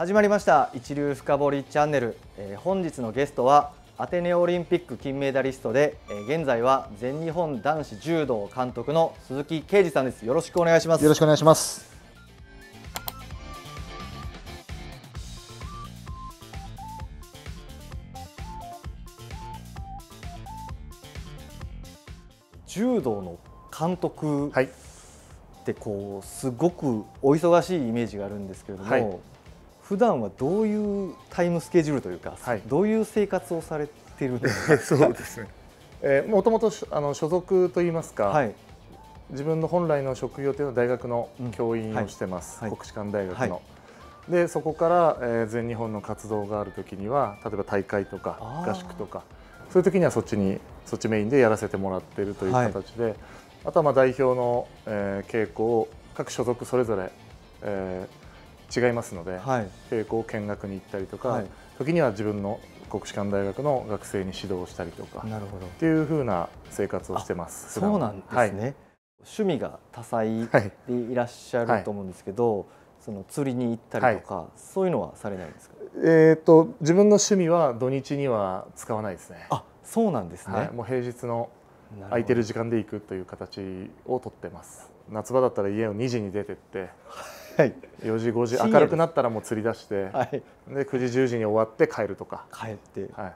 始まりました一流深掘チャンネル、えー、本日のゲストはアテネオリンピック金メダリストで、えー、現在は全日本男子柔道監督の鈴木啓二さんですよろしくお願いしますよろしくお願いします柔道の監督ってこうすごくお忙しいイメージがあるんですけれども、はい普段はどういうタイムスケジュールというか、はい、どういう生活をされてるんですか そうですね、えもともとあの所属といいますか、はい、自分の本来の職業というのは大学の教員をしてます、うんはい、国士舘大学の。でそこから、えー、全日本の活動があるときには例えば大会とか合宿とかそういうときにはそっちにそっちメインでやらせてもらっているという形で、あとはまあ代表の、えー、稽古を各所属それぞれ、えー、違いますので、はい、稽古を見学に行ったりとか、はい、時には自分の国士舘大学の学生に指導したりとかなるほどっていうふうな生活をしてますそうなんですね、はい、趣味が多彩でいらっしゃると思うんですけど、その釣りに行ったりとか、そういうのはされないんですかえーと、自分の趣味は土日には使わないですねあそうなんですね、もう平日の空いてる時間で行くという形をとってます夏場だったら家を2時に出てってはい、4時5時明るくなったらもう釣り出して、はい、で9時10時に終わって帰るとか帰って、はい、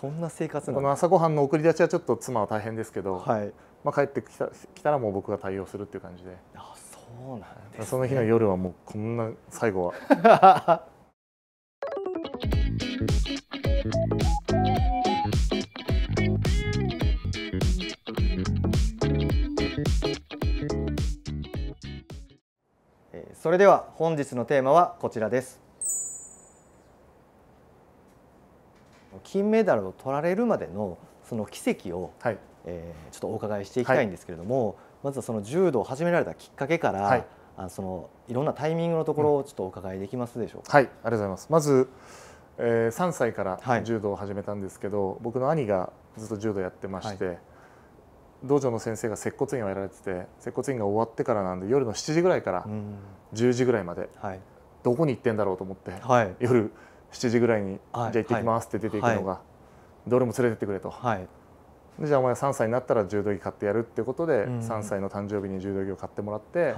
そんな生活なこの朝ごはんの送り出しはちょっと妻は大変ですけど、はいまあ、帰ってきた来たらもう僕が対応するっていう感じであそうなん、ね、その日の夜はもうこんな最後は それでは本日のテーマはこちらです金メダルを取られるまでのその奇跡を、はい、えー、ちょっとお伺いしていきたいんですけれども、はい、まずはその柔道を始められたきっかけから、はい、あそのいろんなタイミングのところをちょっとお伺いできますでしょうか。はい、ありがとうございます。まず、えー、3歳から柔道を始めたんですけど、僕の兄がずっと柔道やってまして、道場の先生が接骨院をやられてて接骨院が終わってからなんで夜の7時ぐらいから10時ぐらいまで、はい、どこに行ってんだろうと思って、はい、夜7時ぐらいに、はい、じゃあ行ってきますって出ていくのが、どれも連れてってくれと、じゃあお前3歳になったら柔道着買ってやるってことで、うん、3歳の誕生日に柔道着を買ってもらって、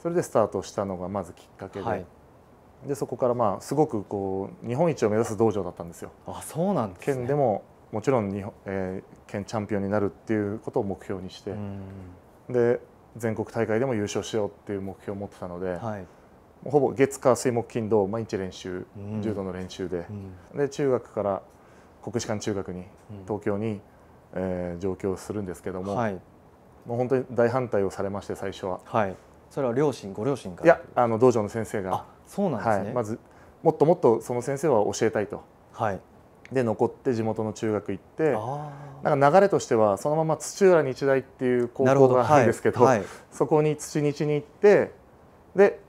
それでスタートしたのがまずきっかけで。でそこからまあすごくこう日本一を目指す道場だったんですよ。あそうなん、ね、県でももちろん日本、えー、県チャンピオンになるっていうことを目標にして、で全国大会でも優勝しようっていう目標を持ってたので、はい、ほぼ月火水木金土毎日練習、柔道の練習で,、で中学から国士舘中学に東京に、えー、上京するんですけども、はい、もう本当に大反対をされまして最初は、はい、それは両親ご両親からいやあの道場の先生がそうなんですね、はい、まずもっともっとその先生は教えたいと、はい、で残って地元の中学行ってなんか流れとしてはそのまま土浦日大っていう高校があるんですけど、はい、そこに土日に行ってで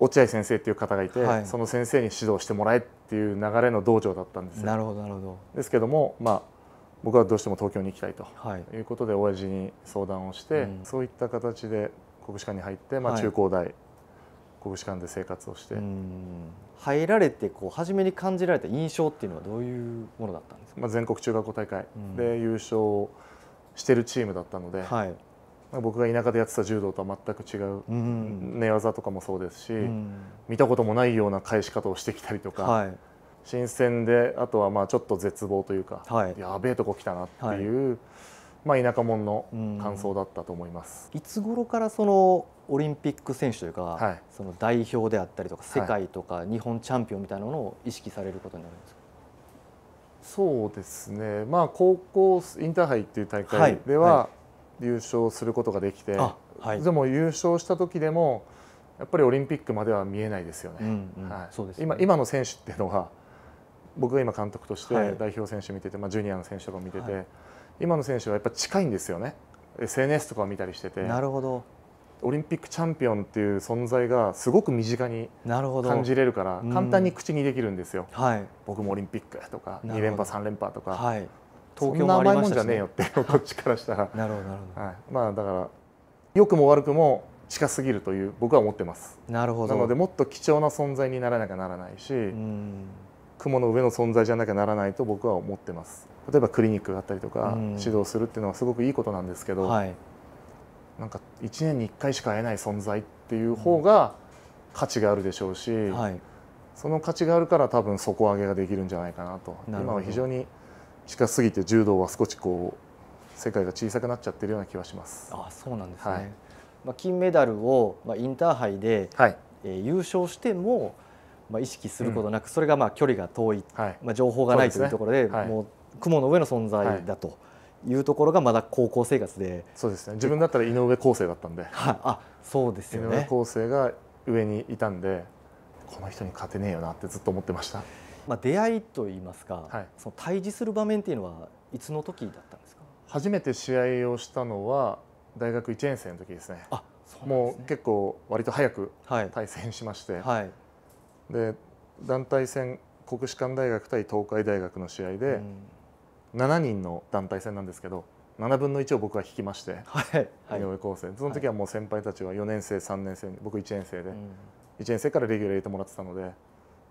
落合先生っていう方がいて、はい、その先生に指導してもらえっていう流れの道場だったんですなるほどなるほどですけども、まあ、僕はどうしても東京に行きたいということで、はい、親父に相談をして、うん、そういった形で国士舘に入って、まあ、中高大、国士舘で生活をして入られてこう初めに感じられた印象っていうのはどういうものだったんですか、まあ、全国中学校大会で優勝してるチームだったので、はい、僕が田舎でやってた柔道とは全く違う寝技とかもそうですし、見たこともないような返し方をしてきたりとか、はい、新鮮であとはまあちょっと絶望というか、はい、やべえとこ来たなっていう。はいまあ、田舎者の感想だったと思います、うん、いつ頃からそのオリンピック選手というか、はい、その代表であったりとか世界とか日本チャンピオンみたいなのを意識されることになるんですか、そうですね、まあ、高校インターハイという大会では優勝することができて、はいはい、でも優勝した時でもやっぱりオリンピックまでは見えないですよね。う今今の選手っていうのは僕が今監督として代表選手見てて、まあ、ジュニアの選手とか見てて、今の選手はやっぱ近いんですよね SNS とかを見たりしててなるほどオリンピックチャンピオンっていう存在がすごく身近に感じれるから簡単に口にできるんですよ、はい、僕もオリンピックとか2連覇3連覇とか、はい、東京そんな甘いもんじゃねえよってこっちからしたら なるほどなるほど、はい、まあだから良くも悪くも近すぎるという僕は思ってますなるほどなのでもっと貴重な存在にならなきゃならないし、うん雲の上の存在じゃなきゃならないと僕は思ってます例えばクリニックがあったりとか指導するっていうのはすごくいいことなんですけど、うんはい、なんか1年に1回しか会えない存在っていう方が価値があるでしょうし、うんはい、その価値があるから多分底上げができるんじゃないかなと今は非常に近すぎて柔道は少しこう世界が小さくなっちゃってるような気はします。あそうなんですね、はい、まあ、金メダルを、まあ、インターハイで、はいえー、優勝しても、まあ、意識することなく、それがまあ距離が遠い、まあ、情報がないというところでもう雲の上の存在だと。いうところがまだ高校生活でそうですね自分だったら井上康生だったんで、は い、あそうですよね井上康生が上にいたんでこの人に勝てねえよなってずっと思ってました、まあ、出会いといいますか、はい、その対峙する場面っていうのはいつの時だったんですか初めて試合をしたのは大学1年生の時ですねあそう、ね、もう結構割と早く対戦しまして、はい、はいで団体戦国士舘大学対東海大学の試合で、うん、7人の団体戦なんですけど7分の1を僕は引きまして、はいはい、井上康生その時はもう先輩たちは4年生3年生僕1年生で、うん、1年生からレギュラー入れてもらってたので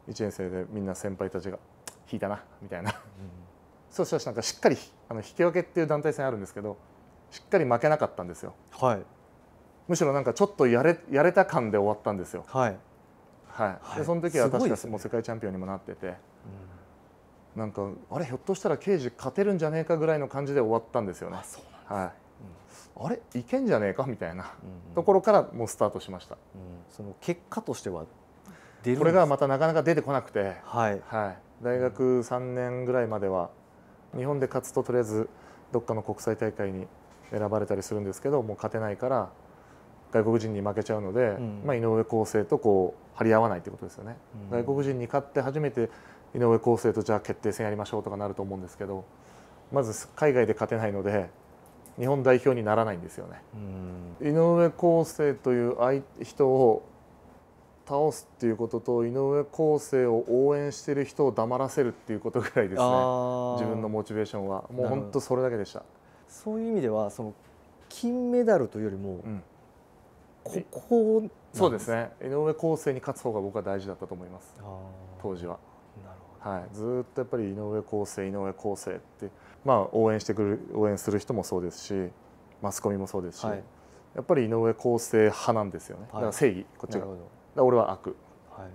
1年生でみんな先輩たちが引いたなみたいな、うん、そうしたらなんかしっかりあの引き分けっていう団体戦あるんですけどしっかり負けなかったんですよ、はい、むしろなんかちょっとやれやれた感で終わったんですよ、はい、はい、でその時は確かもう世界チャンピオンにもなってて、うん、なんかあれひょっとしたら刑事勝てるんじゃねえかぐらいの感じで終わったんですよね。い、あれいけんじゃねえかみたいなところからもうスタートしました、うん、その結果としてはこれがまたなかなか出てこなくて、はい、はい、大学3年ぐらいまでは日本で勝つととりあえずどっかの国際大会に選ばれたりするんですけどもう勝てないから外国人に負けちゃうので、うん、まあ、井上康生とこう張り合わないということですよね、うん、外国人に勝って初めて井上康生とじゃあ決定戦やりましょうとかなると思うんですけどまず海外で勝てないので日本代表にならないんですよね。井上康生という人を倒すっていうことと井上康生を応援している人を黙らせるっていうことぐらいですね自分のモチベーションはもう本当それだけでしたそういう意味ではその金メダルというよりも、うん、ここ、そうですね井上康生に勝つ方が僕は大事だったと思います当時は。はい、ずっとやっぱり井上康生井上康生って、まあ、応援してくる応援する人もそうですしマスコミもそうですし、はい、やっぱり井上康生派なんですよね、はい、だから正義こっちが俺は悪、はい、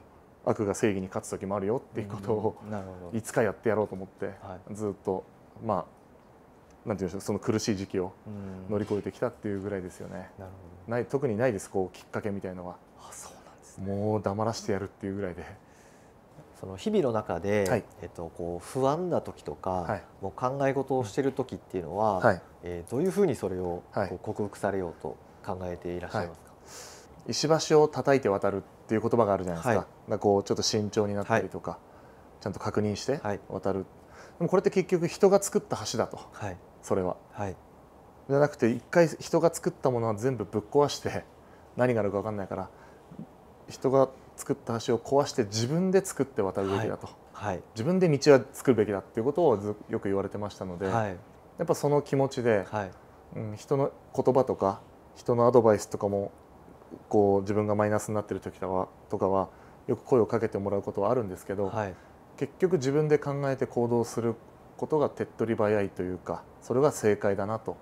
悪が正義に勝つ時もあるよっていうことを、いつかやってやろうと思って、ずっとまあなんていうんでしょうその苦しい時期を乗り越えてきたっていうぐらいですよね。なるほどない特にないですこうきっかけみたいのは。あそうなんです、ね、もう黙らしてやるっていうぐらいで。その日々の中で、はい、えっとこう不安な時とか、はい、もう考え事をしている時っていうのは、はい、えー、どういうふうにそれを克服されようと考えていらっしゃいますか。石橋を叩いて渡るっていう言葉があるじゃないですか。かこうちょっと慎重になったりとか、ちゃんと確認して渡る。でもこれって結局人が作った橋だと。はいそれは、はい、じゃなくて一回人が作ったものは全部ぶっ壊して何があるか分かんないから人が作った橋を壊して自分で作って渡るべきだと、はいはい、自分で道は作るべきだっていうことをよく言われてましたので、はい、やっぱその気持ちで、うん、人の言葉とか人のアドバイスとかもこう自分がマイナスになってる時とかはとかはよく声をかけてもらうことはあるんですけど、結局自分で考えて行動することが手っ取り早いというかそれが正解だなと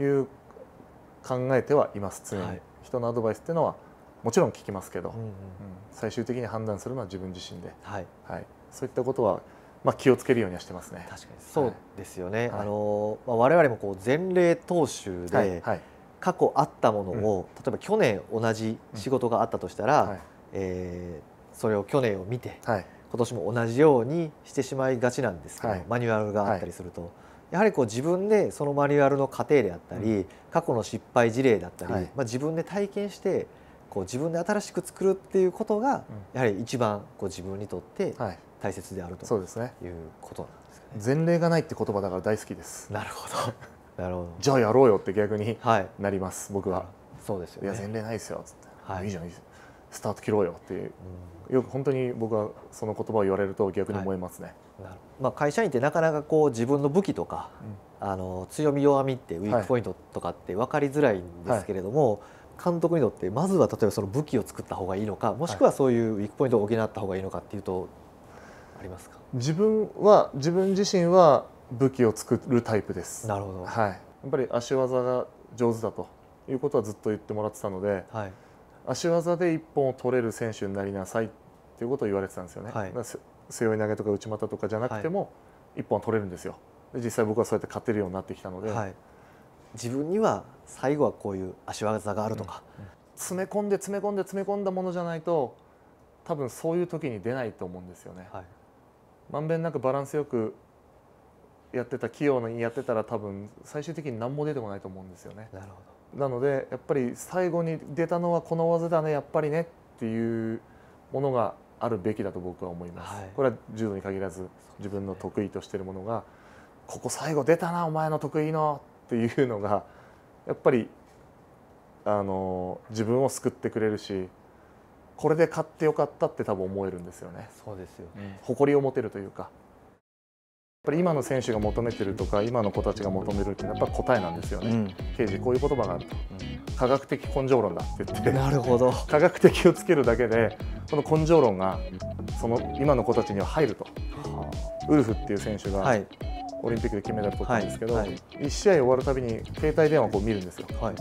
いう、考えてはいます常に、はい、人のアドバイスっていうのはもちろん聞きますけど、うんうん、最終的に判断するのは自分自身で、はい、はい、そういったことはまあ、気をつけるようにはしてますね。確かにそうですよね。はい、あのまあ、我々もこう前例踏襲で、過去あったものを、例えば去年同じ仕事があったとしたら、うん、えー、それを去年を見て、はい、今年も同じようにしてしまいがちなんですけど、はい、マニュアルがあったりすると、はい、やはりこう自分でそのマニュアルの過程であったり、うん、過去の失敗事例だったり、はい、まあ、自分で体験してこう自分で新しく作るっていうことが、やはり一番こう自分にとって大切であると、はい、そういうことなんですね。前例がないって言葉だから大好きです。なるほど。なるほど。じゃあやろうよって逆になります、僕は。そうですよ、ね、いや前例ないですよっって、はい、いいじゃんいいじゃん。スタート切ろうよっていうよく本当に僕はその言葉を言われると逆に思いますね、はい、まあ、会社員ってなかなかこう自分の武器とか、うん、あの強み弱みってウィークポイントとかって分かりづらいんですけれども、はい、監督にとってまずは例えばその武器を作った方がいいのかもしくはそういうウィークポイントを補った方がいいのかっていうとありますか自分は自分自身は武器を作るタイプです。なるほど、はい、やっぱり足技が上手だということはずっと言ってもらってたので、はい、足技で1本を取れる選手になりなさいっていうことを言われてたんですよね、はい、背負い投げとか内股とかじゃなくても1本取れるんですよで実際僕はそうやって勝てるようになってきたので、はい、自分には最後はこういう足技があるとか、うんうん、詰め込んで詰め込んで詰め込んだものじゃないと多分そういう時に出ないと思うんですよね、はい、まんべんなくバランスよくやってた器用にやってたら多分最終的に何も出てこないと思うんですよねなるほどなのでやっぱり最後に出たのはこの技だねやっぱりねっていうものがあるべきだと僕は思います、はい、これは柔道に限らず自分の得意としてるものが、ね、ここ最後出たなお前の得意のっていうのがやっぱりあの自分を救ってくれるしこれで勝ってよかったって多分思えるんですよね。そうですよね誇りを持てるというかやっぱり今の選手が求めてるとか今の子たちが求めるってやっぱ答えなんですよね、うん、刑事こういう言葉があると、うん、科学的根性論だって言ってなるほど 科学的をつけるだけでこの根性論がその今の子たちには入ると、ウルフっていう選手が、オリンピックで金メダル取ったんですけど、はいはい、1試合終わるたびに携帯電話をこう見るんですよ。はい